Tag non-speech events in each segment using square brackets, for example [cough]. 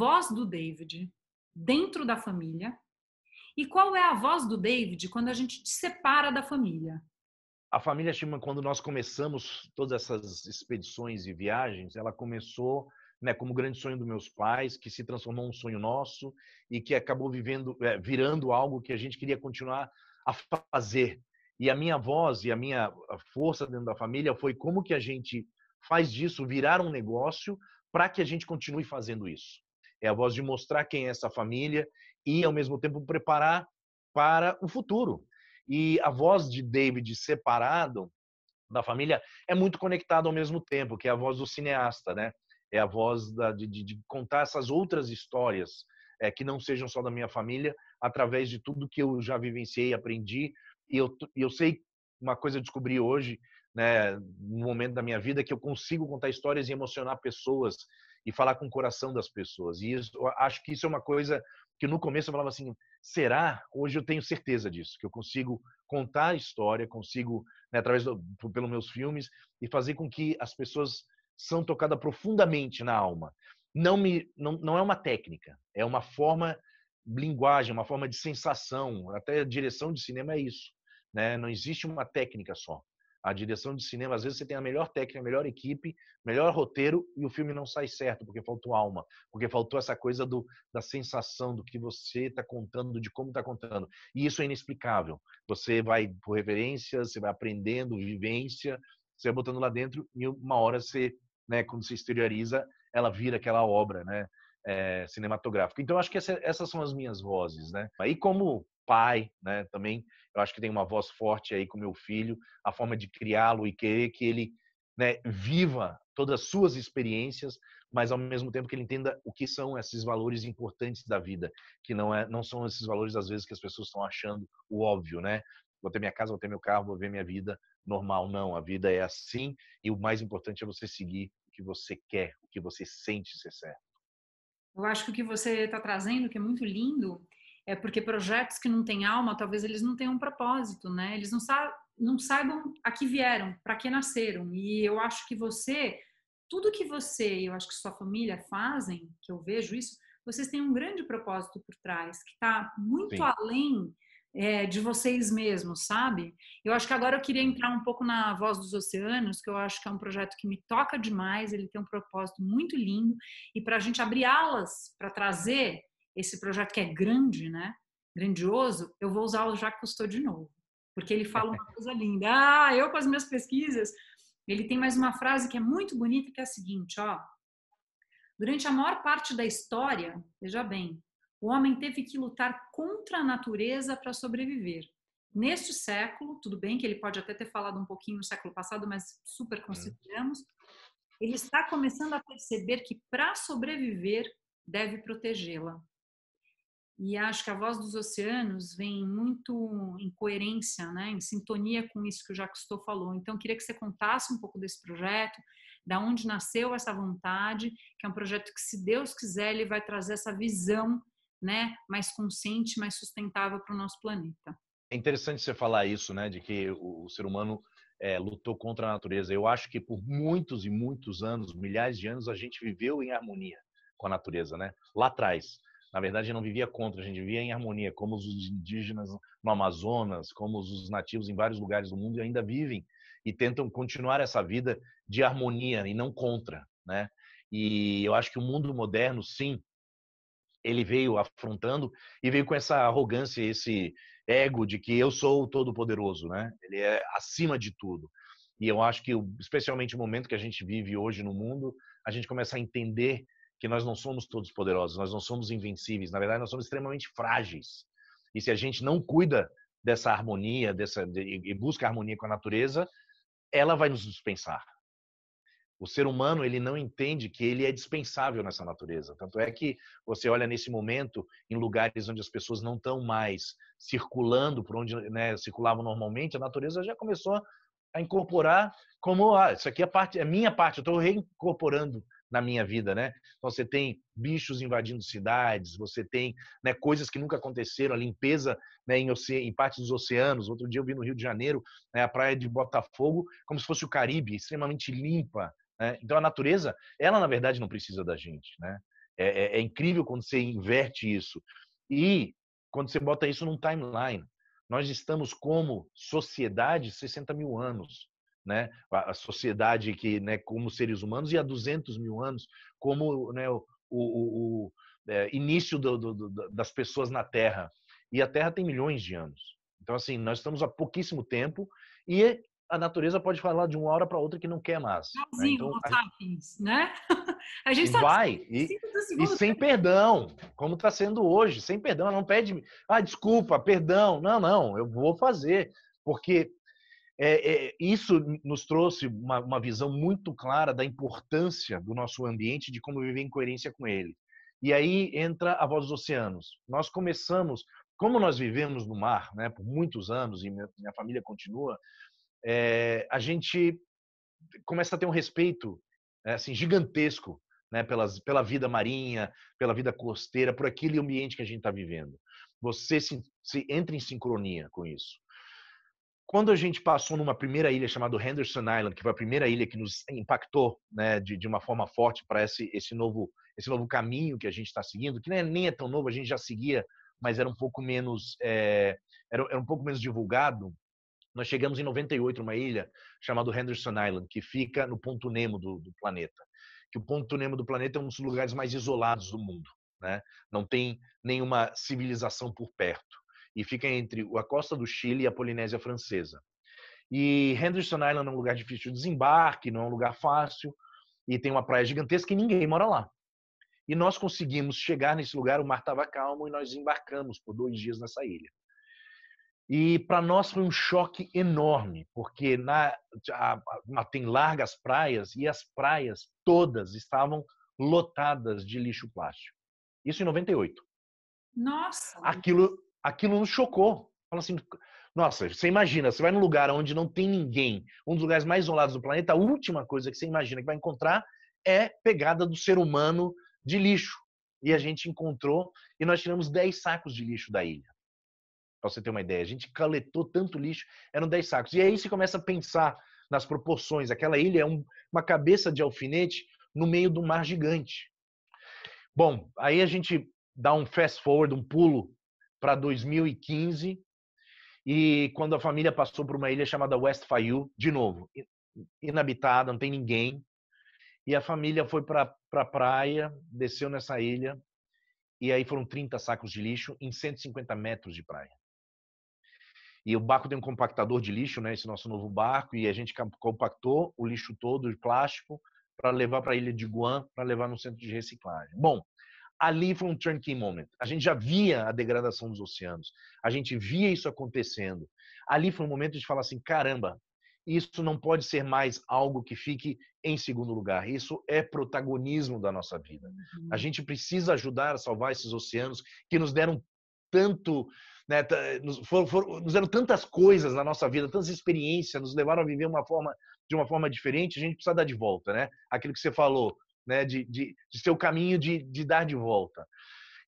voz do David dentro da família e qual é a voz do David quando a gente se separa da família. A família Shimon, quando nós começamos todas essas expedições e viagens, ela começou né, como grande sonho dos meus pais, que se transformou um sonho nosso e que acabou vivendo, é, virando algo que a gente queria continuar a fazer. E a minha voz e a minha força dentro da família foi como que a gente faz disso virar um negócio para que a gente continue fazendo isso é a voz de mostrar quem é essa família e, ao mesmo tempo, preparar para o futuro. E a voz de David separado da família é muito conectada ao mesmo tempo, que é a voz do cineasta, né? É a voz da, de, de, contar essas outras histórias é, que não sejam só da minha família, através de tudo que eu já vivenciei, aprendi. E eu, eu sei uma coisa eu descobri hoje, né, no momento da minha vida, que eu consigo contar histórias e emocionar pessoas e falar com o coração das pessoas. E isso, acho que isso é uma coisa que no começo eu falava assim, será? Hoje eu tenho certeza disso, que eu consigo contar a história, consigo, né, através do, pelos meus filmes, e fazer com que as pessoas são tocadas profundamente na alma. Não, me, não, não é uma técnica, é uma forma linguagem, uma forma de sensação, até a direção de cinema é isso, né? Não existe uma técnica só. A direção de cinema, às vezes você tem a melhor técnica, a melhor equipe, melhor roteiro e o filme não sai certo porque faltou alma, porque faltou essa coisa do, da sensação do que você está contando, de como está contando. E isso é inexplicável. Você vai por referências, você vai aprendendo, vivência, você vai botando lá dentro e uma hora você, né, quando se exterioriza, ela vira aquela obra, né? É, cinematográfica. Então, acho que essa, essas são as minhas vozes, né? Aí como pai, né? Também eu acho que tem uma voz forte aí com meu filho, a forma de criá-lo e querer que ele, né, viva todas as suas experiências, mas ao mesmo tempo que ele entenda o que são esses valores importantes da vida, que não é não são esses valores às vezes que as pessoas estão achando o óbvio, né? Vou ter minha casa, vou ter meu carro, vou ver minha vida normal, não. A vida é assim e o mais importante é você seguir o que você quer, o que você sente ser certo. Eu acho que o que você está trazendo, que é muito lindo, é porque projetos que não têm alma, talvez eles não tenham um propósito, né? Eles não, sa não saibam a que vieram, para que nasceram. E eu acho que você, tudo que você e eu acho que sua família fazem, que eu vejo isso, vocês têm um grande propósito por trás, que está muito Sim. além é, de vocês mesmos, sabe? Eu acho que agora eu queria entrar um pouco na Voz dos Oceanos, que eu acho que é um projeto que me toca demais, ele tem um propósito muito lindo, e para a gente abrir alas para trazer esse projeto que é grande, né? Grandioso, eu vou usar o Jacques Cousteau de novo, porque ele fala uma coisa linda. Ah, eu com as minhas pesquisas, ele tem mais uma frase que é muito bonita, que é a seguinte, ó: Durante a maior parte da história, veja bem, o homem teve que lutar contra a natureza para sobreviver. Neste século, tudo bem que ele pode até ter falado um pouquinho no século passado, mas super consideramos, ele está começando a perceber que para sobreviver deve protegê-la. E acho que a voz dos oceanos vem muito em coerência, né, em sintonia com isso que o Jacques Cousteau falou. Então, queria que você contasse um pouco desse projeto, da onde nasceu essa vontade, que é um projeto que, se Deus quiser, ele vai trazer essa visão né, mais consciente, mais sustentável para o nosso planeta. É interessante você falar isso, né, de que o ser humano é, lutou contra a natureza. Eu acho que por muitos e muitos anos, milhares de anos, a gente viveu em harmonia com a natureza, né? Lá atrás, na verdade, não vivia contra, a gente vivia em harmonia, como os indígenas no Amazonas, como os nativos em vários lugares do mundo ainda vivem e tentam continuar essa vida de harmonia e não contra, né? E eu acho que o mundo moderno, sim, ele veio afrontando e veio com essa arrogância, esse ego de que eu sou o todo-poderoso, né? Ele é acima de tudo. E eu acho que, especialmente o momento que a gente vive hoje no mundo, a gente começa a entender que nós não somos todos poderosos, nós não somos invencíveis, na verdade, nós somos extremamente frágeis. E se a gente não cuida dessa harmonia, dessa e busca harmonia com a natureza, ela vai nos dispensar. O ser humano ele não entende que ele é dispensável nessa natureza. Tanto é que você olha nesse momento em lugares onde as pessoas não estão mais circulando por onde né, circulavam normalmente, a natureza já começou a incorporar como ah, isso aqui é parte, é minha parte. Eu estou reincorporando na minha vida, né? Então você tem bichos invadindo cidades, você tem né, coisas que nunca aconteceram, a limpeza né, em, em partes dos oceanos. Outro dia eu vi no Rio de Janeiro né, a praia de Botafogo como se fosse o Caribe, extremamente limpa. Né? Então a natureza, ela na verdade não precisa da gente, né? É, é, é incrível quando você inverte isso e quando você bota isso num timeline. Nós estamos como sociedade 60 mil anos né? A, sociedade que, né, como seres humanos, e há 200 mil anos, como né, o, o, o é, início do, do, do, das pessoas na Terra. E a Terra tem milhões de anos. Então, assim, nós estamos há pouquíssimo tempo e a natureza pode falar de uma hora para outra que não quer mais. né? Então, a, né? [laughs] a gente vai e, e sem né? perdão, como está sendo hoje, sem perdão, ela não pede, ah, desculpa, perdão, não, não, eu vou fazer, porque é, é, isso nos trouxe uma, uma, visão muito clara da importância do nosso ambiente, de como viver em coerência com ele. E aí entra a voz dos oceanos. Nós começamos, como nós vivemos no mar, né, por muitos anos, e minha, minha família continua, é, a gente começa a ter um respeito né, assim gigantesco né, pelas, pela vida marinha, pela vida costeira, por aquele ambiente que a gente está vivendo. Você se, se entra em sincronia com isso quando a gente passou numa primeira ilha chamada Henderson Island, que foi a primeira ilha que nos impactou né, de, de uma forma forte para esse, esse, novo, esse novo caminho que a gente está seguindo, que nem é, nem é tão novo, a gente já seguia, mas era um pouco menos, é, era, era um pouco menos divulgado. Nós chegamos em 98 numa ilha chamada Henderson Island, que fica no ponto Nemo do, do planeta. Que o ponto Nemo do planeta é um dos lugares mais isolados do mundo. Né? Não tem nenhuma civilização por perto e fica entre a costa do Chile e a Polinésia Francesa. E Henderson Island é um lugar difícil de desembarque, não é um lugar fácil, e tem uma praia gigantesca e ninguém mora lá. E nós conseguimos chegar nesse lugar, o mar estava calmo e nós embarcamos por dois dias nessa ilha. E para nós foi um choque enorme, porque na, a, a, tem largas praias e as praias todas estavam lotadas de lixo plástico. Isso em 98. Nossa! Aquilo, aquilo nos chocou. Fala assim, nossa, você imagina, você vai num lugar onde não tem ninguém, um dos lugares mais isolados do planeta, a última coisa que você imagina que vai encontrar é pegada do ser humano de lixo. E a gente encontrou e nós tiramos 10 sacos de lixo da ilha. Para você ter uma ideia, a gente caletou tanto lixo, eram 10 sacos. E é aí você começa a pensar nas proporções. Aquela ilha é um, uma cabeça de alfinete no meio do mar gigante. Bom, aí a gente dá um fast forward, um pulo para 2015, e quando a família passou por uma ilha chamada West Fayu, de novo, inabitada, não tem ninguém, e a família foi para a pra praia, desceu nessa ilha, e aí foram 30 sacos de lixo em 150 metros de praia. E o barco tem um compactador de lixo, né, esse nosso novo barco, e a gente compactou o lixo todo de plástico para levar para a ilha de Guam, para levar no centro de reciclagem. Bom, ali foi um turnkey moment. A gente já via a degradação dos oceanos, a gente via isso acontecendo. Ali foi um momento de falar assim: caramba, isso não pode ser mais algo que fique em segundo lugar. Isso é protagonismo da nossa vida. Uhum. A gente precisa ajudar a salvar esses oceanos que nos deram tanto, né, nos, foram, foram, nos deram tantas coisas na nossa vida, tantas experiências, nos levaram a viver uma forma de uma forma diferente. A gente precisa dar de volta, né? Aquilo que você falou, né? De, de, de seu caminho de, de dar de volta.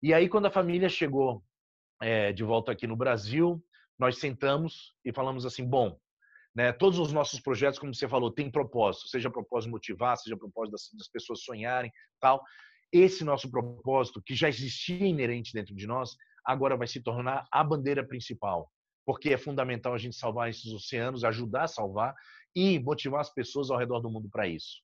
E aí, quando a família chegou é, de volta aqui no Brasil, nós sentamos e falamos assim: bom, né, todos os nossos projetos, como você falou, têm propósito, seja propósito motivar, seja propósito das, das pessoas sonharem, tal. Esse nosso propósito, que já existia inerente dentro de nós, agora vai se tornar a bandeira principal, porque é fundamental a gente salvar esses oceanos, ajudar a salvar e motivar as pessoas ao redor do mundo para isso.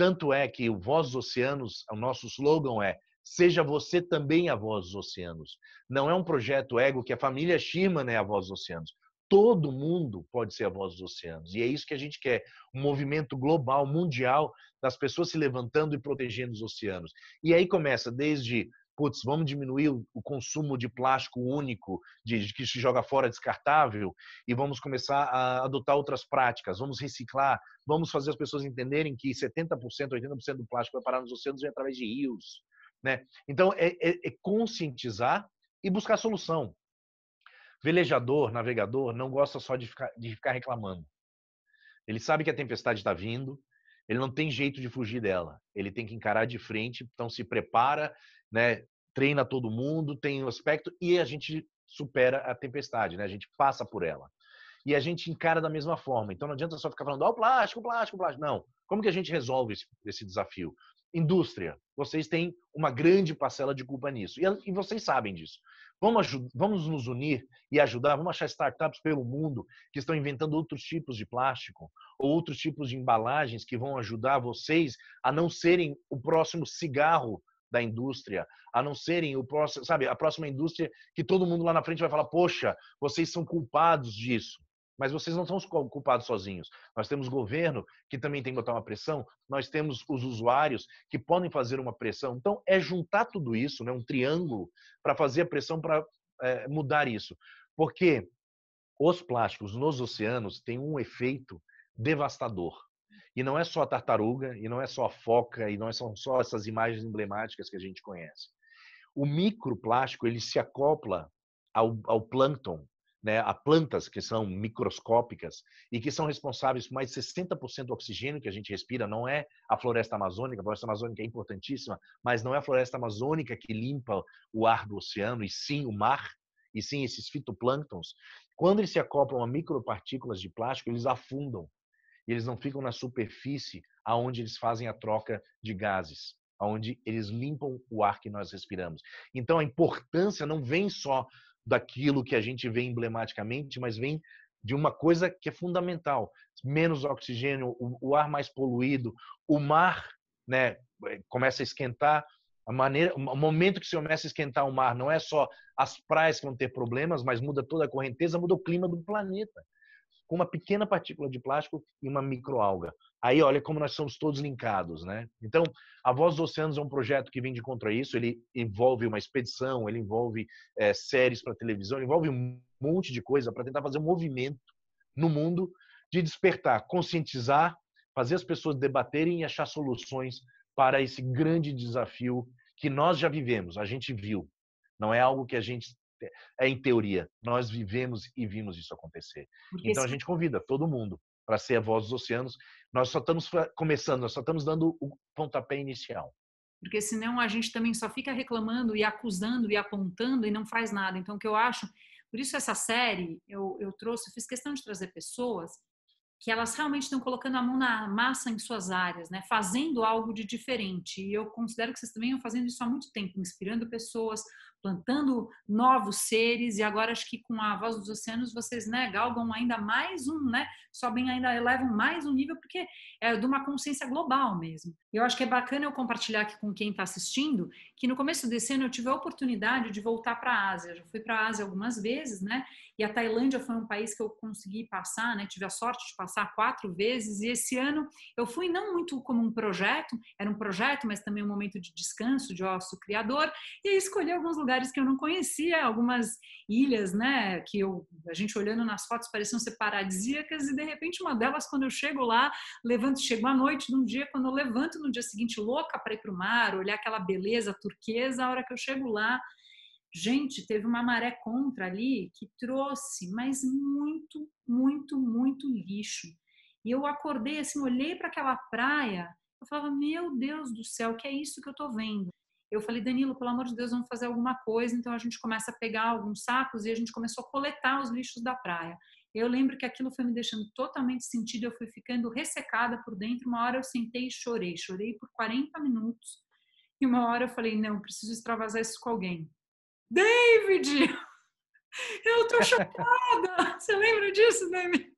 Tanto é que o Voz dos Oceanos, o nosso slogan é Seja você também a voz dos oceanos. Não é um projeto ego que a família Schumann é a voz dos oceanos. Todo mundo pode ser a voz dos oceanos. E é isso que a gente quer. Um movimento global, mundial, das pessoas se levantando e protegendo os oceanos. E aí começa desde putz, vamos diminuir o consumo de plástico único, de, que se joga fora descartável, e vamos começar a adotar outras práticas, vamos reciclar, vamos fazer as pessoas entenderem que 70%, 80% do plástico vai parar nos oceanos e é através de rios. Né? Então, é, é, é conscientizar e buscar solução. Velejador, navegador, não gosta só de ficar, de ficar reclamando. Ele sabe que a tempestade está vindo, ele não tem jeito de fugir dela. Ele tem que encarar de frente, então se prepara, né? Treina todo mundo, tem o um aspecto e a gente supera a tempestade, né? A gente passa por ela. E a gente encara da mesma forma. Então não adianta só ficar falando, ó, oh, plástico, plástico, plástico. Não. Como que a gente resolve esse, esse desafio? Indústria, vocês têm uma grande parcela de culpa nisso. E, e vocês sabem disso. Vamos, vamos nos unir e ajudar, vamos achar startups pelo mundo que estão inventando outros tipos de plástico ou outros tipos de embalagens que vão ajudar vocês a não serem o próximo cigarro da indústria, a não serem o próximo, sabe, a próxima indústria que todo mundo lá na frente vai falar: "Poxa, vocês são culpados disso". Mas vocês não são os culpados sozinhos. Nós temos governo que também tem que botar uma pressão, nós temos os usuários que podem fazer uma pressão. Então, é juntar tudo isso, né, um triângulo, para fazer a pressão para é, eh, mudar isso. Porque os plásticos nos oceanos têm um efeito devastador. E não é só a tartaruga, e não é só a foca, e não é são só essas imagens emblemáticas que a gente conhece. O microplástico ele se acopla ao, ao plâncton né, a plantas que são microscópicas e que são responsáveis por mais de 60% do oxigênio que a gente respira. Não é a floresta amazônica, a floresta amazônica é importantíssima, mas não é a floresta amazônica que limpa o ar do oceano, e sim o mar, e sim esses fitoplânctons. Quando eles se acoplam a micropartículas de plástico, eles afundam. E eles não ficam na superfície aonde eles fazem a troca de gases onde eles limpam o ar que nós respiramos. Então a importância não vem só daquilo que a gente vê emblematicamente, mas vem de uma coisa que é fundamental: menos oxigênio, o, ar mais poluído, o mar, né, eh, começa a esquentar. A maneira, o momento que se começa a esquentar o mar, não é só as praias que vão ter problemas, mas muda toda a correnteza, muda o clima do planeta com uma pequena partícula de plástico e uma microalga. Aí olha como nós somos todos linkados, né? Então, a Voz dos Oceanos é um projeto que vem de contra isso, ele envolve uma expedição, ele envolve é, séries para televisão, ele envolve um monte de coisa para tentar fazer um movimento no mundo de despertar, conscientizar, fazer as pessoas debaterem e achar soluções para esse grande desafio que nós já vivemos, a gente viu. Não é algo que a gente é em teoria. Nós vivemos e vimos isso acontecer. Porque então a gente convida todo mundo para ser a voz dos oceanos. Nós só estamos começando, nós só estamos dando o pontapé inicial. Porque senão a gente também só fica reclamando e acusando e apontando e não faz nada. Então o que eu acho, por isso essa série eu, eu trouxe, eu fiz questão de trazer pessoas que elas realmente estão colocando a mão na massa em suas áreas, né? Fazendo algo de diferente. E eu considero que vocês também estão fazendo isso há muito tempo, inspirando pessoas, plantando novos seres, e agora acho que com a voz dos oceanos vocês né, galgam ainda mais um, né, sobem ainda, elevam mais um nível, porque é de uma consciência global mesmo. eu acho que é bacana eu compartilhar aqui com quem está assistindo, que no começo desse ano eu tive a oportunidade de voltar para a Ásia, já fui para a Ásia algumas vezes, né, e a Tailândia foi um país que eu consegui passar, né, tive a sorte de passar quatro vezes, e esse ano eu fui não muito como um projeto, era um projeto, mas também um momento de descanso, de ócio criador, e escolhi alguns lugares lugares que eu não conhecia, algumas ilhas, né, que eu, a gente olhando nas fotos pareciam ser paradisíacas e de repente uma delas quando eu chego lá, levanto, chego à noite num dia, quando eu levanto no dia seguinte louca para ir para o mar, olhar aquela beleza turquesa, a hora que eu chego lá, gente, teve uma maré contra ali que trouxe, mas muito, muito, muito lixo. E eu acordei assim, olhei para aquela praia, eu falava, meu Deus do céu, que é isso que eu tô vendo? Eu falei, Danilo, pelo amor de Deus, vamos fazer alguma coisa. Então a gente começa a pegar alguns sacos e a gente começou a coletar os lixos da praia. Eu lembro que aquilo foi me deixando totalmente sentido, eu fui ficando ressecada por dentro. Uma hora eu sentei e chorei, chorei por 40 minutos. E uma hora eu falei, não, preciso extravasar isso com alguém. David! [laughs] Eu tô [laughs] chocada! Você lembra disso, David?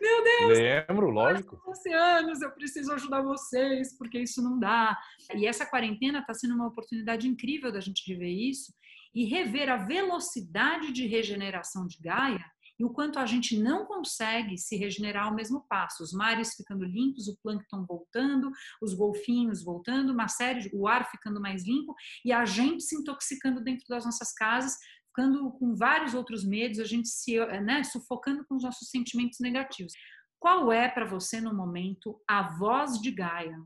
Meu Deus! Lembro, lógico. Oceanos, eu preciso ajudar vocês, porque isso não dá. E essa quarentena está sendo uma oportunidade incrível da gente rever isso e rever a velocidade de regeneração de Gaia e o quanto a gente não consegue se regenerar ao mesmo passo. Os mares ficando limpos, o plâncton voltando, os golfinhos voltando, uma série, de, o ar ficando mais limpo e a gente se intoxicando dentro das nossas casas ficando com vários outros medos, a gente se né, sufocando com os nossos sentimentos negativos. Qual é para você no momento a voz de Gaia?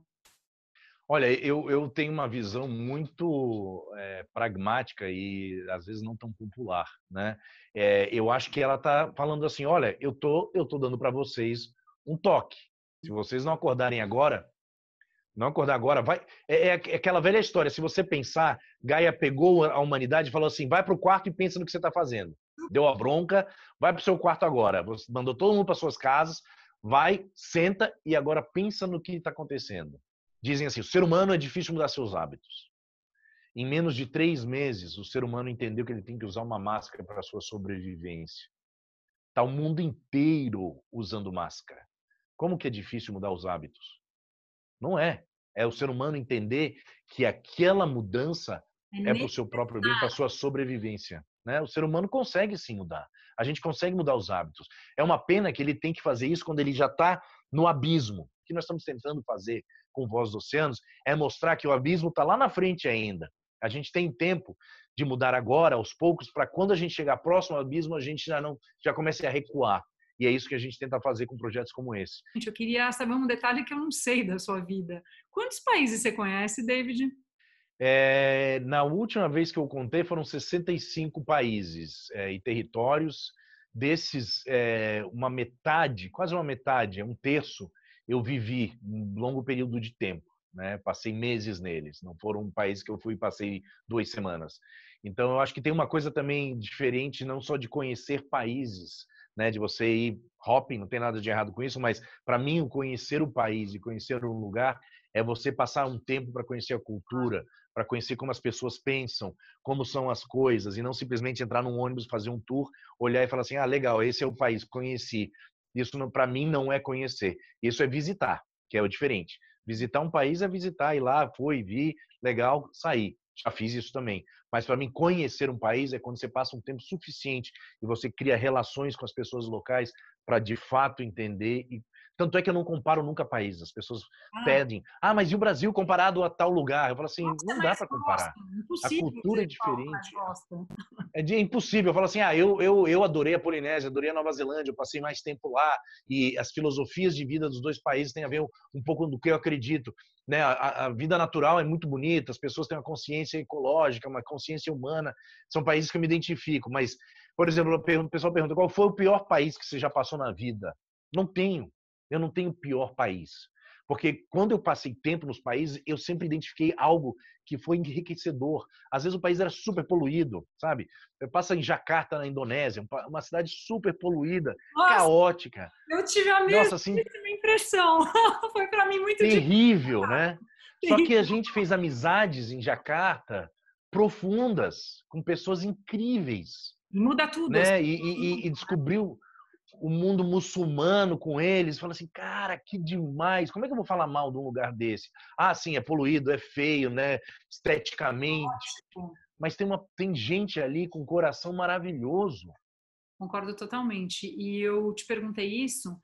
Olha, eu, eu tenho uma visão muito é, pragmática e às vezes não tão popular, né? É, eu acho que ela está falando assim, olha, eu tô eu tô dando para vocês um toque. Se vocês não acordarem agora, não acordar agora. Vai. É, é, é, aquela velha história. Se você pensar, Gaia pegou a humanidade e falou assim: vai para o quarto e pensa no que você está fazendo. Deu a bronca, vai para o seu quarto agora. Você mandou todo mundo para suas casas, vai, senta e agora pensa no que está acontecendo. Dizem assim: o ser humano é difícil mudar seus hábitos. Em menos de três meses, o ser humano entendeu que ele tem que usar uma máscara para sua sobrevivência. Está o mundo inteiro usando máscara. Como que é difícil mudar os hábitos? Não é. É o ser humano entender que aquela mudança é, é para o seu próprio bem, para a sua sobrevivência. Né? O ser humano consegue sim mudar. A gente consegue mudar os hábitos. É uma pena que ele tem que fazer isso quando ele já está no abismo. O que nós estamos tentando fazer com Voz dos Oceanos é mostrar que o abismo está lá na frente ainda. A gente tem tempo de mudar agora, aos poucos, para quando a gente chegar próximo ao abismo, a gente já não já comece a recuar. E é isso que a gente tenta fazer com projetos como esse. Gente, eu queria saber um detalhe que eu não sei da sua vida. Quantos países você conhece, David? É, na última vez que eu contei, foram 65 países é, e territórios. Desses, é, uma metade, quase uma metade, é um terço, eu vivi um longo período de tempo. Né? Passei meses neles. Não foram um país que eu fui e passei duas semanas. Então, eu acho que tem uma coisa também diferente, não só de conhecer países, né, de você ir hopping, não tem nada de errado com isso, mas para mim o conhecer o país e conhecer um lugar é você passar um tempo para conhecer a cultura, para conhecer como as pessoas pensam, como são as coisas, e não simplesmente entrar num ônibus, fazer um tour, olhar e falar assim: ah, legal, esse é o país, conheci. Isso para mim não é conhecer, isso é visitar, que é o diferente. Visitar um país é visitar, ir lá, foi, vi, legal, sair já fiz isso também. Mas para mim, conhecer um país é quando você passa um tempo suficiente e você cria relações com as pessoas locais para de fato entender e tanto é que eu não comparo nunca países. As pessoas ah. pedem, ah, mas e o Brasil comparado a tal lugar? Eu falo assim, Nossa, não é dá para comparar. É a cultura é diferente. É, de, é impossível. Eu falo assim, ah, eu, eu, eu adorei a Polinésia, adorei a Nova Zelândia, eu passei mais tempo lá e as filosofias de vida dos dois países têm a ver um, pouco do que eu acredito. Né? A, a, vida natural é muito bonita, as pessoas têm uma consciência ecológica, uma consciência humana. São países que eu me identifico. Mas, por exemplo, o pessoal pergunta qual foi o pior país que você já passou na vida? Não tenho. Eu não tenho pior país. Porque quando eu passei tempo nos países, eu sempre identifiquei algo que foi enriquecedor. Às vezes o país era super poluído, sabe? Eu passo em Jakarta, na Indonésia, uma cidade super poluída, Nossa, caótica. Eu tive a mesma, Nossa, assim, impressão. [laughs] foi para mim muito terrível, difícil. né? Ah, Só que a gente fez amizades em Jakarta profundas, com pessoas incríveis. Muda tudo. Né? Assim, e, e, e descobriu o mundo muçulmano com eles, fala assim, cara, que demais, como é que eu vou falar mal de um lugar desse? Ah, sim, é poluído, é feio, né, esteticamente, Ótimo. mas tem, uma, tem gente ali com um coração maravilhoso. Concordo totalmente, e eu te perguntei isso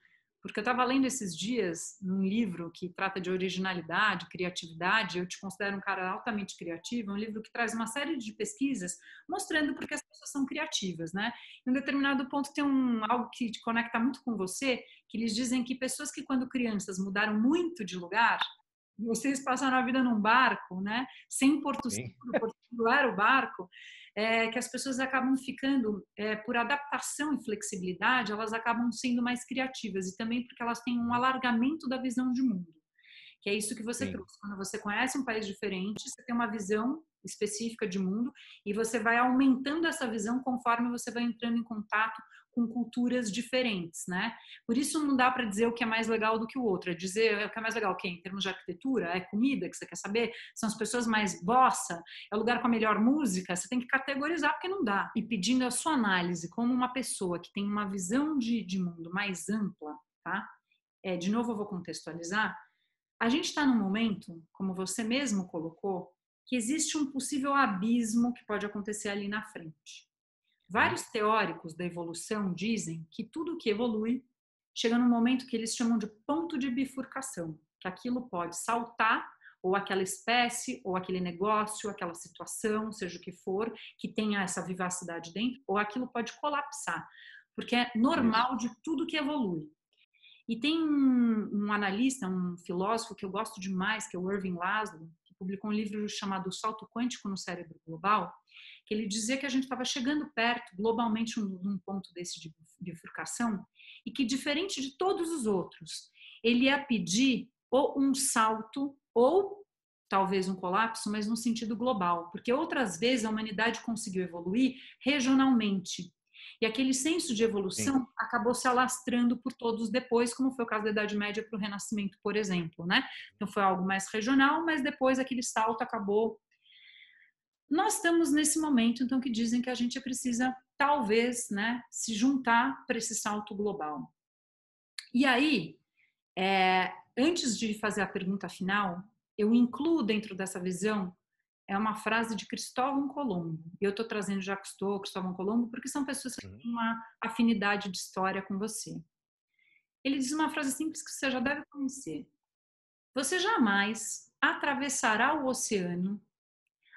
porque eu estava lendo esses dias um livro que trata de originalidade, criatividade. Eu te considero um cara altamente criativo. É um livro que traz uma série de pesquisas mostrando porque as pessoas são criativas, né? Em um determinado ponto tem um algo que te conecta muito com você, que eles dizem que pessoas que quando crianças mudaram muito de lugar, vocês passaram a vida num barco, né? Sem Porto Sim. Seguro, Porto era o barco é, que as pessoas acabam ficando, é, por adaptação e flexibilidade, elas acabam sendo mais criativas e também porque elas têm um alargamento da visão de mundo. Que é isso que você Sim. trouxe. Quando você conhece um país diferente, você tem uma visão específica de mundo e você vai aumentando essa visão conforme você vai entrando em contato com culturas diferentes, né? Por isso não dá para dizer o que é mais legal do que o outro, é dizer o que é mais legal, que em termos de arquitetura, é comida que você quer saber, são as pessoas mais bossa, é o lugar com a melhor música, você tem que categorizar porque não dá. E pedindo a sua análise como uma pessoa que tem uma visão de, de mundo mais ampla, tá? É, de novo eu vou contextualizar, a gente está num momento, como você mesmo colocou, que existe um possível abismo que pode acontecer ali na frente. Vários teóricos da evolução dizem que tudo que evolui chega num momento que eles chamam de ponto de bifurcação, que aquilo pode saltar ou aquela espécie, ou aquele negócio, aquela situação, seja o que for, que tenha essa vivacidade dentro, ou aquilo pode colapsar, porque é normal de tudo que evolui. E tem um, um analista, um filósofo que eu gosto demais, que é o Irving Laszlo, publicou um livro chamado Salto Quântico no Cérebro Global, que ele dizia que a gente estava chegando perto, globalmente, um ponto desse de bifurcação, e que, diferente de todos os outros, ele ia pedir ou um salto ou talvez um colapso, mas no sentido global, porque outras vezes a humanidade conseguiu evoluir regionalmente. E aquele senso de evolução Sim. acabou se alastrando por todos depois, como foi o caso da Idade Média para o Renascimento, por exemplo, né? Então foi algo mais regional, mas depois aquele salto acabou. Nós estamos nesse momento, então, que dizem que a gente precisa, talvez, né, se juntar para esse salto global. E aí, é, antes de fazer a pergunta final, eu incluo dentro dessa visão é uma frase de Cristóvão Colombo. E eu estou trazendo Jacques Cousteau, Cristóvão Colombo, porque são pessoas que têm uhum. uma afinidade de história com você. Ele diz uma frase simples que você já deve conhecer. Você jamais atravessará o oceano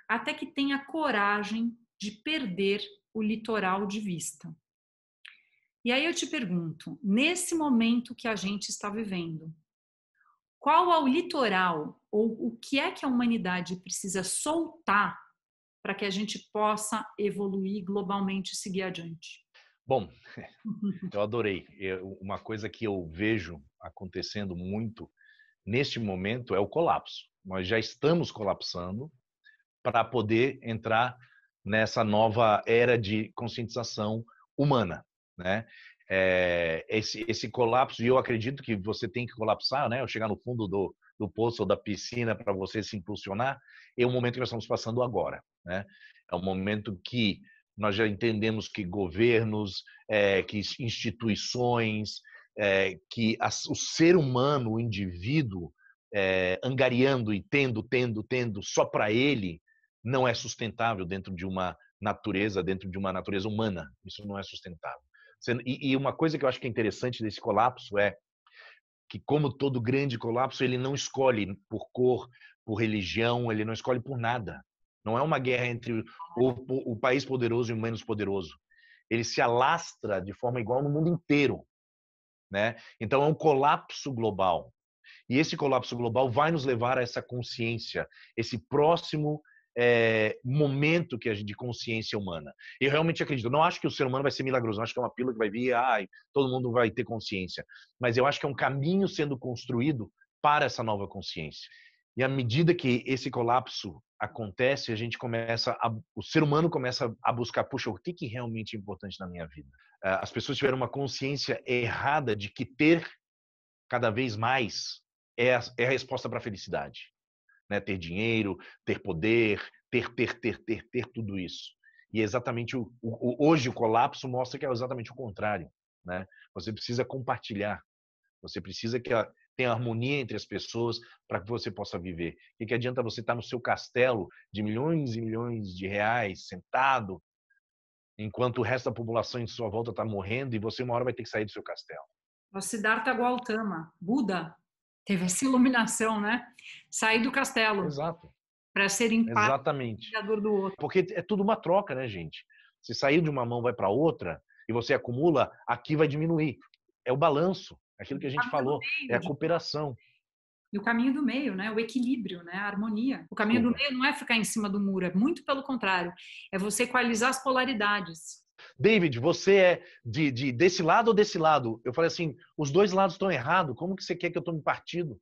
até que tenha coragem de perder o litoral de vista. E aí eu te pergunto, nesse momento que a gente está vivendo, qual ao litoral ou o que é que a humanidade precisa soltar para que a gente possa evoluir globalmente e seguir adiante? Bom, [laughs] eu adorei. uma coisa que eu vejo acontecendo muito neste momento é o colapso. Nós já estamos colapsando para poder entrar nessa nova era de conscientização humana, né? é, esse, esse colapso, e eu acredito que você tem que colapsar, né? Ou chegar no fundo do, do poço ou da piscina para você se impulsionar, é o momento que nós estamos passando agora, né? É um momento que nós já entendemos que governos, é, que instituições, é, que as, o ser humano, o indivíduo, é, angariando e tendo, tendo, tendo só para ele, não é sustentável dentro de uma natureza, dentro de uma natureza humana. Isso não é sustentável. E uma coisa que eu acho que é interessante desse colapso é que, como todo grande colapso, ele não escolhe por cor, por religião, ele não escolhe por nada. Não é uma guerra entre o, o país poderoso e o menos poderoso. Ele se alastra de forma igual no mundo inteiro. Né? Então, é um colapso global. E esse colapso global vai nos levar a essa consciência, esse próximo é, momento que a gente, de consciência humana. Eu realmente acredito. Não acho que o ser humano vai ser milagroso. Não acho que é uma pílula que vai vir, ai, todo mundo vai ter consciência. Mas eu acho que é um caminho sendo construído para essa nova consciência. E à medida que esse colapso acontece, a gente começa, a, o ser humano começa a buscar, puxa, o que, que realmente é importante na minha vida? Eh, as pessoas tiveram uma consciência errada de que ter cada vez mais é a, é a resposta para a felicidade. Né? Ter dinheiro, ter poder, ter, ter, ter, ter, ter tudo isso. E é exatamente o, o, hoje o colapso mostra que é exatamente o contrário. Né? Você precisa compartilhar. Você precisa que tenha harmonia entre as pessoas para que você possa viver. O que, que adianta você estar no seu castelo de milhões e milhões de reais sentado, enquanto o resto da população em sua volta está morrendo e você uma hora vai ter que sair do seu castelo? O Siddhartha Gautama, Buda, teve essa iluminação, né? Sair do castelo. Exato. Para ser empate Exatamente. do outro. Porque é tudo uma troca, né, gente? Se sair de uma mão vai para outra e você acumula, aqui vai diminuir. É o balanço, é aquilo que a gente falou, meio, é a cooperação. E o caminho do meio, né? O equilíbrio, né? A harmonia. O caminho Sim. do meio não é ficar em cima do muro, é muito pelo contrário. É você equalizar as polaridades. David, você é de, de desse lado ou desse lado? Eu falei assim, os dois lados estão errados, como que você quer que eu tome partido?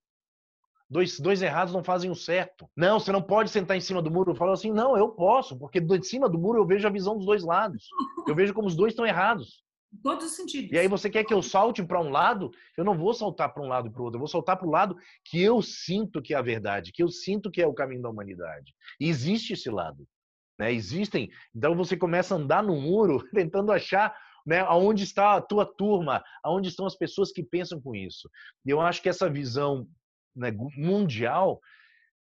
Dois, dois errados não fazem o certo. Não, você não pode sentar em cima do muro. Eu falo assim, não, eu posso, porque de cima do muro eu vejo a visão dos dois lados. Eu vejo como os dois estão errados. Em todos os sentidos. E aí você quer que eu salte para um lado? Eu não vou saltar para um lado e para o outro. Eu vou saltar para o lado que eu sinto que é a verdade, que eu sinto que é o caminho da humanidade. E existe esse lado. Né? Existem. Então você começa a andar no muro [laughs] tentando achar né, aonde está a tua turma, aonde estão as pessoas que pensam com isso. E eu acho que essa visão né, mundial,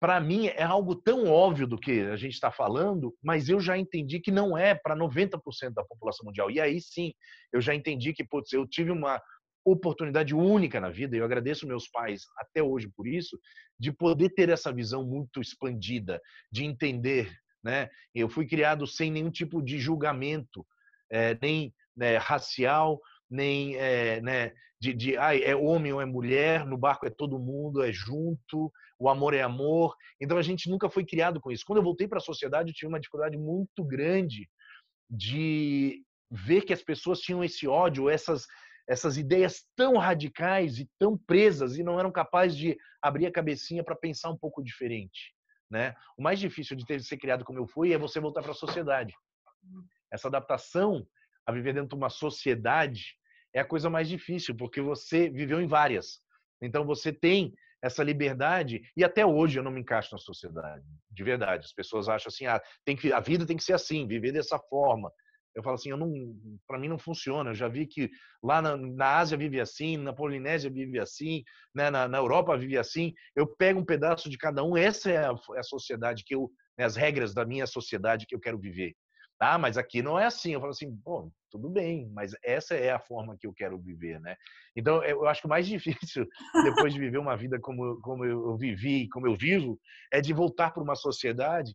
para mim, é algo tão óbvio do que a gente está falando, mas eu já entendi que não é para 90% da população mundial. E aí sim, eu já entendi que, putz, eu tive uma oportunidade única na vida, e eu agradeço meus pais até hoje por isso, de poder ter essa visão muito expandida, de entender né? Eu fui criado sem nenhum tipo de julgamento, é, nem né, racial, nem é, né, de, de ai, é homem ou é mulher, no barco é todo mundo, é junto, o amor é amor. Então a gente nunca foi criado com isso. Quando eu voltei para a sociedade, eu tive uma dificuldade muito grande de ver que as pessoas tinham esse ódio, essas, essas ideias tão radicais e tão presas e não eram capazes de abrir a cabecinha para pensar um pouco diferente. Né? O mais difícil de ter de ser criado como eu fui é você voltar para a sociedade. Essa adaptação a viver dentro de uma sociedade é a coisa mais difícil, porque você viveu em várias. Então você tem essa liberdade e até hoje eu não me encaixo na sociedade, de verdade. As pessoas acham assim, ah, tem que a vida tem que ser assim, viver dessa forma. Eu falo assim, eu não, para mim não funciona. Eu já vi que lá na, na Ásia vive assim, na Polinésia vive assim, né? na, na Europa vive assim. Eu pego um pedaço de cada um. Essa é a, é a sociedade que eu, né? as regras da minha sociedade que eu quero viver. Ah, mas aqui não é assim. Eu falo assim, bom, tudo bem, mas essa é a forma que eu quero viver, né? Então, eu acho que o mais [laughs] difícil, depois de viver uma vida como, como eu vivi, como eu vivo, é de voltar para uma sociedade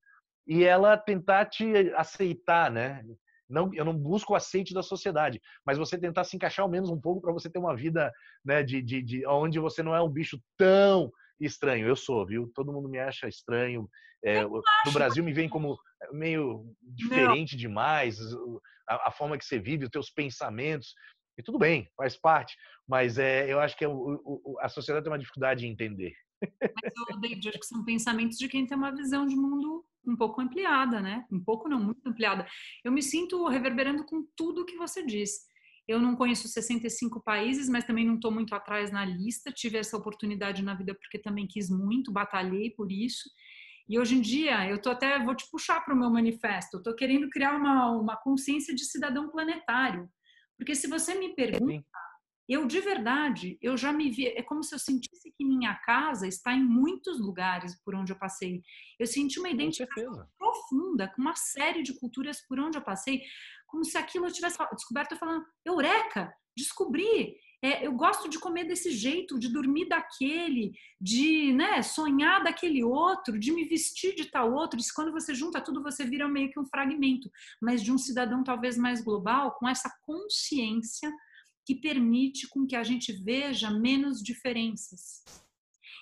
e ela tentar te aceitar, né? Não, eu não busco o aceite da sociedade, mas você tentar se encaixar ao menos um pouco para você ter uma vida né, de, de, de onde você não é um bicho tão estranho. Eu sou, viu? Todo mundo me acha estranho. É, no Brasil me vem como é, meio diferente não. demais. A, a, forma que você vive, os teus pensamentos. E tudo bem, faz parte. Mas é, eu acho que é o, o, a sociedade tem uma dificuldade em entender. Mas, David, acho que são pensamentos de quem tem uma visão de mundo um pouco ampliada, né? Um pouco não, muito ampliada. Eu me sinto reverberando com tudo que você diz. Eu não conheço 65 países, mas também não estou muito atrás na lista. Tive essa oportunidade na vida porque também quis muito, batalhei por isso. E hoje em dia, eu tô até vou te puxar para o meu manifesto. Eu tô querendo criar uma, uma consciência de cidadão planetário, porque se você me pergunta, Sim. Eu, de verdade, eu já me vi. É como se eu sentisse que minha casa está em muitos lugares por onde eu passei. Eu senti uma identidade profunda com uma série de culturas por onde eu passei, como se aquilo eu tivesse descoberto, eu falando, eureka, descobri, é, eu gosto de comer desse jeito, de dormir daquele, de né, sonhar daquele outro, de me vestir de tal outro. Isso, quando você junta tudo, você vira meio que um fragmento, mas de um cidadão talvez mais global, com essa consciência que permite com que a gente veja menos diferenças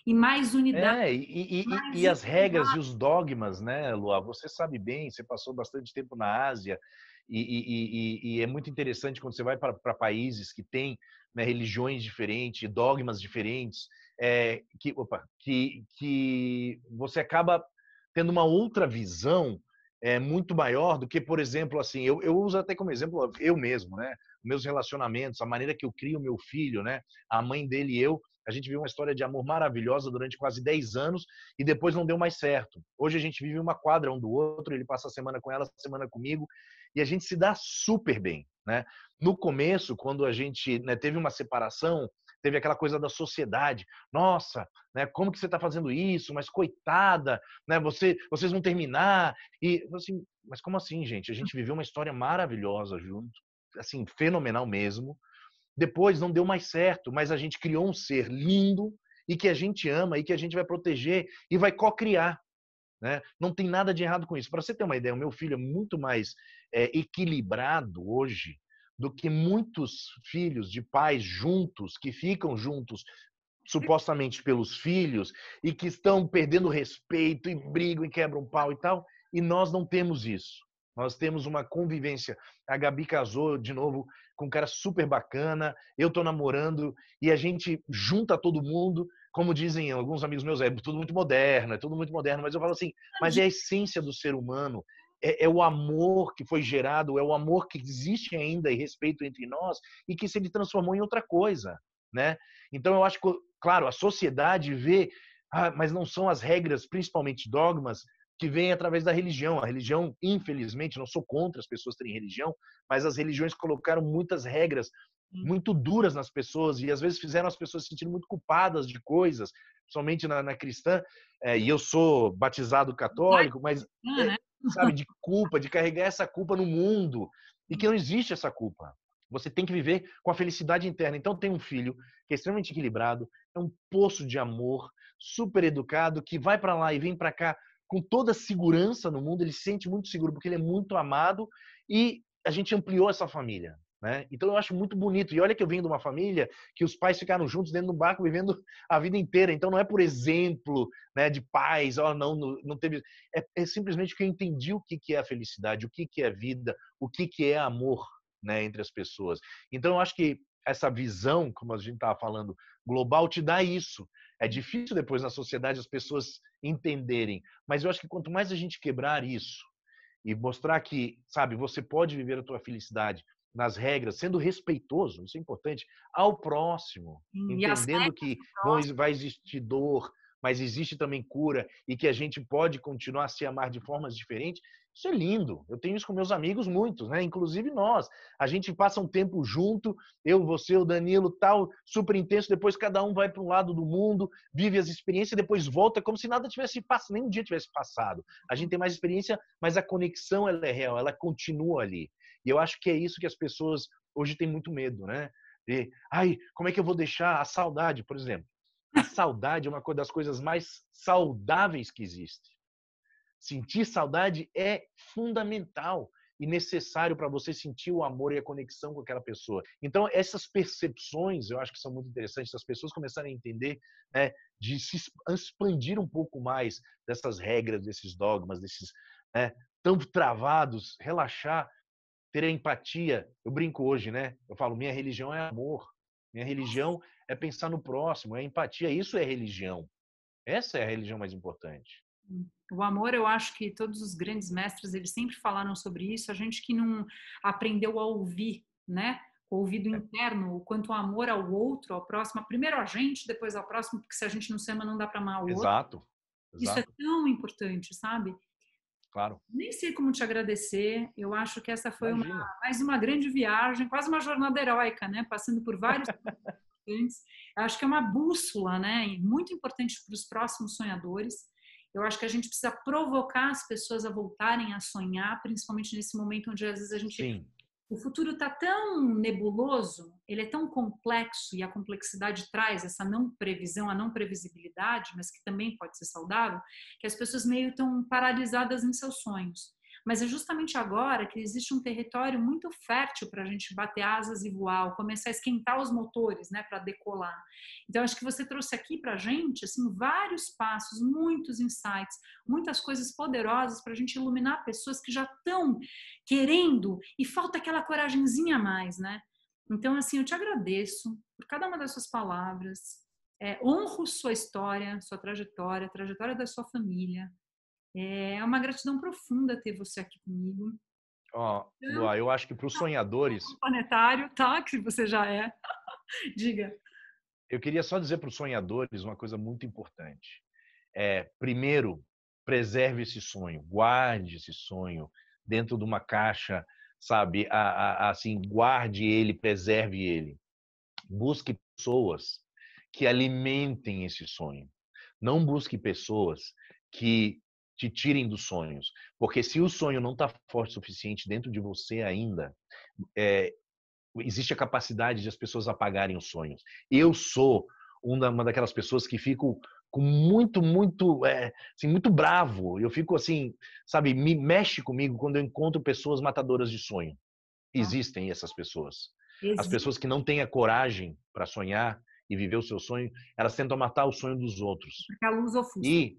e mais unidade. É, e, e, mais e as regras e os dogmas, né, Lua? Você sabe bem, você passou bastante tempo na Ásia e, e é muito interessante quando você vai para países que têm né, religiões diferentes, dogmas diferentes, é, que, opa, que, que você acaba tendo uma outra visão é muito maior do que, por exemplo, assim, eu, eu uso até como exemplo eu mesmo, né? meus relacionamentos, a maneira que eu crio meu filho, né? A mãe dele e eu, a gente viveu uma história de amor maravilhosa durante quase 10 anos e depois não deu mais certo. Hoje a gente vive uma quadra um do outro, ele passa a semana com ela, a semana comigo e a gente se dá super bem, né? No começo, quando a gente né, teve uma separação, teve aquela coisa da sociedade. Nossa, né, como que você está fazendo isso? Mas coitada, né, você, vocês vão terminar. E assim, mas como assim, gente? A gente viveu uma história maravilhosa junto assim, fenomenal mesmo. Depois não deu mais certo, mas a gente criou um ser lindo e que a gente ama e que a gente vai proteger e vai co-criar. Né? Não tem nada de errado com isso. Para você ter uma ideia, o meu filho é muito mais é, equilibrado hoje do que muitos filhos de pais juntos, que ficam juntos supostamente pelos filhos e que estão perdendo respeito e brigam e quebram pau e tal. E nós não temos isso. Nós temos uma convivência. A Gabi casou de novo com um cara super bacana. Eu tô namorando e a gente junta todo mundo. Como dizem alguns amigos meus, é tudo muito moderno, é tudo muito moderno. Mas eu falo assim, mas é a essência do ser humano. É, é, o amor que foi gerado, é o amor que existe ainda e respeito entre nós e que se ele transformou em outra coisa, né? Então eu acho que, claro, a sociedade vê, ah, mas não são as regras, principalmente dogmas, que vem através da religião. A religião, infelizmente, não sou contra as pessoas terem religião, mas as religiões colocaram muitas regras hum. muito duras nas pessoas e às vezes fizeram as pessoas se sentirem muito culpadas de coisas, principalmente na, na cristã. É, e eu sou batizado católico, mas ah, é, né? sabe de [laughs] culpa, de carregar essa culpa no mundo e que não hum. existe essa culpa. Você tem que viver com a felicidade interna. Então tem um filho que é extremamente equilibrado, é um poço de amor, super educado, que vai para lá e vem para cá com toda a segurança no mundo, ele se sente muito seguro porque ele é muito amado e a gente ampliou essa família. Né? Então eu acho muito bonito. E olha que eu venho de uma família que os pais ficaram juntos dentro de um barco vivendo a vida inteira. Então não é por exemplo né, de pais, oh, não, não teve. É, é simplesmente que eu entendi o que, que é a felicidade, o que, que é a vida, o que, que é amor né, entre as pessoas. Então eu acho que essa visão, como a gente estava falando, global, te dá isso. É difícil depois na sociedade as pessoas entenderem, mas eu acho que quanto mais a gente quebrar isso e mostrar que, sabe, você pode viver a tua felicidade nas regras, sendo respeitoso, isso é importante, ao próximo, entendendo que vai existir dor, mas existe também cura e que a gente pode continuar a se amar de formas diferentes, isso é lindo. Eu tenho isso com meus amigos muitos, né? Inclusive nós. A gente passa um tempo junto, eu, você, o Danilo, tal, super intenso. Depois cada um vai para um lado do mundo, vive as experiências, depois volta como se nada tivesse passado, nem um dia tivesse passado. A gente tem mais experiência, mas a conexão ela é real, ela continua ali. E eu acho que é isso que as pessoas hoje têm muito medo, né? De, ai, como é que eu vou deixar a saudade, por exemplo? A saudade é uma das coisas mais saudáveis que existe. Sentir saudade é fundamental e necessário para você sentir o amor e a conexão com aquela pessoa. Então, essas percepções, eu acho que são muito interessantes, as pessoas começarem a entender, né, de se expandir um pouco mais dessas regras, desses dogmas, desses né, tão travados, relaxar, ter a empatia. Eu brinco hoje, né? Eu falo, minha religião é amor, minha religião é pensar no próximo, é empatia, isso é religião. Essa é a religião mais importante. O amor, eu acho que todos os grandes mestres, eles sempre falaram sobre isso. A gente que não aprendeu a ouvir, né? O ouvido é. interno, o quanto o amor ao outro, ao próximo, primeiro a gente, depois ao próximo, porque se a gente não se ama, não dá para amar o Exato. outro. Exato. Isso é tão importante, sabe? Claro. Nem sei como te agradecer. Eu acho que essa foi uma, mais uma grande viagem, quase uma jornada heróica, né? Passando por vários [laughs] importantes. acho que é uma bússola, né? Muito importante para os próximos sonhadores. Eu acho que a gente precisa provocar as pessoas a voltarem a sonhar, principalmente nesse momento onde às vezes a gente. Sim. O futuro está tão nebuloso, ele é tão complexo e a complexidade traz essa não previsão, a não previsibilidade, mas que também pode ser saudável, que as pessoas meio estão paralisadas em seus sonhos. Mas é justamente agora que existe um território muito fértil para a gente bater asas e voar, começar a esquentar os motores, né, para decolar. Então acho que você trouxe aqui para a gente assim vários passos, muitos insights, muitas coisas poderosas para a gente iluminar pessoas que já estão querendo e falta aquela coragemzinha a mais, né? Então assim eu te agradeço por cada uma das suas palavras. É, honro sua história, sua trajetória, a trajetória da sua família, é uma gratidão profunda ter você aqui comigo. Ó, oh, eu acho que para os tá, sonhadores. Planetário, tá, tá, tá? Que você já é. [laughs] Diga. Eu queria só dizer para os sonhadores uma coisa muito importante. É, primeiro, preserve esse sonho, guarde esse sonho dentro de uma caixa, sabe? A, a, assim, guarde ele, preserve ele. Busque pessoas que alimentem esse sonho. Não busque pessoas que te tirem dos sonhos. Porque se o sonho não está forte o suficiente dentro de você ainda, é, existe a capacidade de as pessoas apagarem os sonhos. Eu sou uma daquelas pessoas que fico com muito, muito, é, assim, muito bravo. Eu fico assim, sabe, me mexe comigo quando eu encontro pessoas matadoras de sonho. Tá. Existem essas pessoas. Existe. As pessoas que não têm a coragem para sonhar e viver o seu sonho, elas tentam matar o sonho dos outros. A luz ofusca. E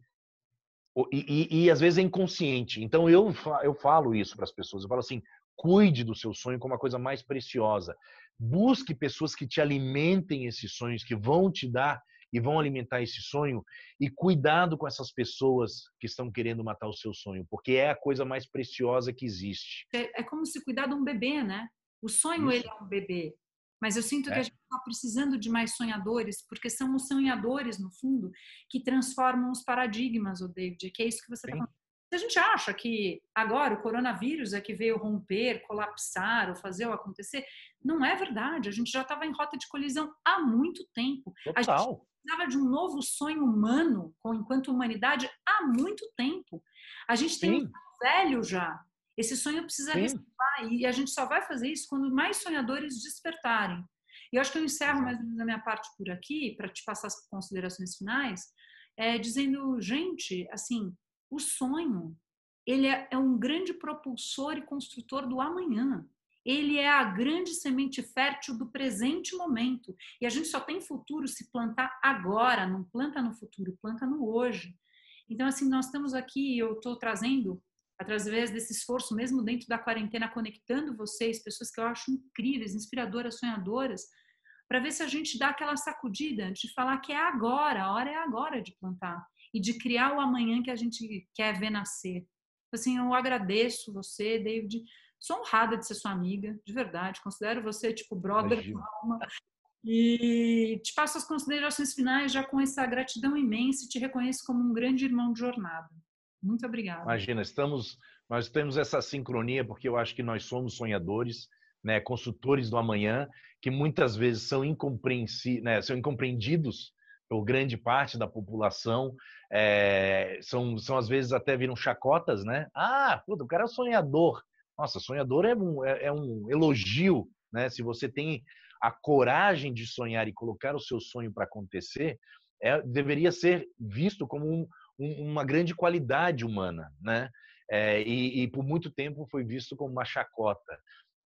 e, e, e às vezes é inconsciente. Então eu, eu falo isso para as pessoas. Eu falo assim: cuide do seu sonho como a coisa mais preciosa. Busque pessoas que te alimentem esses sonhos, que vão te dar e vão alimentar esse sonho. E cuidado com essas pessoas que estão querendo matar o seu sonho, porque é a coisa mais preciosa que existe. É, é como se cuidar de um bebê, né? O sonho Isso. ele é um bebê. Mas eu sinto é. que a é. gente está precisando de mais sonhadores, porque são os sonhadores, no fundo, que transformam os paradigmas, o David, que é isso que você está falando. Se a gente acha que agora o coronavírus é que veio romper, colapsar ou fazer o acontecer, não é verdade. A gente já estava em rota de colisão há muito tempo. Total. A gente precisava de um novo sonho humano enquanto humanidade há muito tempo. A gente Sim. tem um velho já esse sonho precisa Sim. e a gente só vai fazer isso quando mais sonhadores despertarem. E eu acho que eu encerro mais ou menos a minha parte por aqui, para te passar as considerações finais, é, dizendo, gente, assim, o sonho, ele é, é um grande propulsor e construtor do amanhã. Ele é a grande semente fértil do presente momento. E a gente só tem futuro se plantar agora, não planta no futuro, planta no hoje. Então, assim, nós estamos aqui, eu estou trazendo através desse esforço mesmo dentro da quarentena, conectando vocês, pessoas que eu acho incríveis, inspiradoras, sonhadoras, para ver se a gente dá aquela sacudida de falar que é agora, a hora é agora de plantar e de criar o amanhã que a gente quer ver nascer. Assim, eu agradeço você, David. Sou honrada de ser sua amiga, de verdade. Considero você, tipo, brother alma. E te passo as considerações finais já com essa gratidão imensa e te reconheço como um grande irmão de jornada. Muito obrigada. Imagina, estamos, nós temos essa sincronia porque eu acho que nós somos sonhadores, né, consultores do amanhã, que muitas vezes são, né, são incompreendidos por grande parte da população, é, são, são às vezes até viram chacotas, né? Ah, puta, o cara é sonhador. Nossa, sonhador é um, é, é um elogio, né? Se você tem a coragem de sonhar e colocar o seu sonho para acontecer, é, deveria ser visto como um, um, uma grande qualidade humana, né? É, e, e por muito tempo foi visto como uma chacota.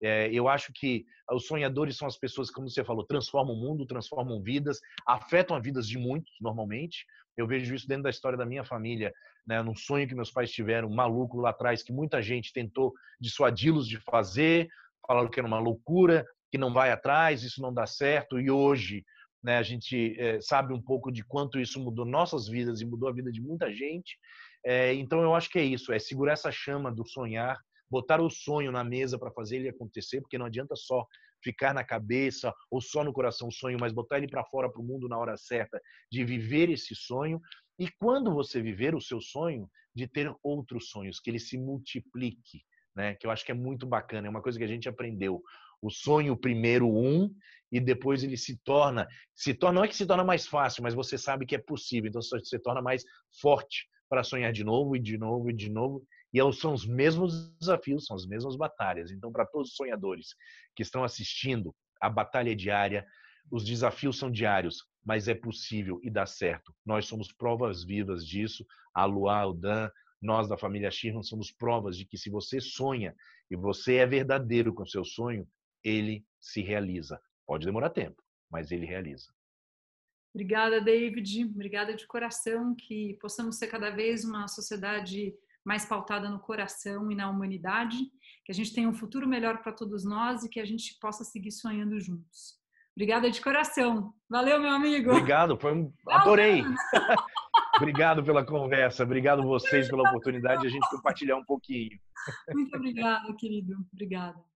É, eu acho que os sonhadores são as pessoas, como você falou, transformam o mundo, transformam vidas, afetam as vidas de muitos, normalmente. Eu vejo isso dentro da história da minha família, né, num sonho que meus pais tiveram, um maluco lá atrás, que muita gente tentou dissuadi-los de fazer, falaram que era uma loucura, que não vai atrás, isso não dá certo, e hoje né? A gente é, sabe um pouco de quanto isso mudou nossas vidas e mudou a vida de muita gente. É, então eu acho que é isso, é segurar essa chama do sonhar, botar o sonho na mesa para fazer ele acontecer, porque não adianta só ficar na cabeça ou só no coração o sonho, mas botar ele para fora para o mundo na hora certa, de viver esse sonho. E quando você viver o seu sonho, de ter outros sonhos, que ele se multiplique, né? Que eu acho que é muito bacana, é uma coisa que a gente aprendeu o sonho primeiro um e depois ele se torna, se torna não é que se torna mais fácil, mas você sabe que é possível, então você se torna mais forte para sonhar de novo e de novo e de novo. E é são os mesmos desafios, são as mesmas batalhas. Então, para todos os sonhadores que estão assistindo, a batalha é diária, os desafios são diários, mas é possível e dá certo. Nós somos provas vivas disso. A Luá, o Dan, nós da família Shirman somos provas de que se você sonha e você é verdadeiro com seu sonho, ele se realiza. Pode demorar tempo, mas ele realiza. Obrigada, David. Obrigada de coração. Que possamos ser cada vez uma sociedade mais pautada no coração e na humanidade. Que a gente tenha um futuro melhor para todos nós e que a gente possa seguir sonhando juntos. Obrigada de coração. Valeu, meu amigo. Obrigado, foi um... adorei. [laughs] obrigado pela conversa, obrigado vocês pela oportunidade de a gente compartilhar um pouquinho. Muito obrigada, querido. Obrigada.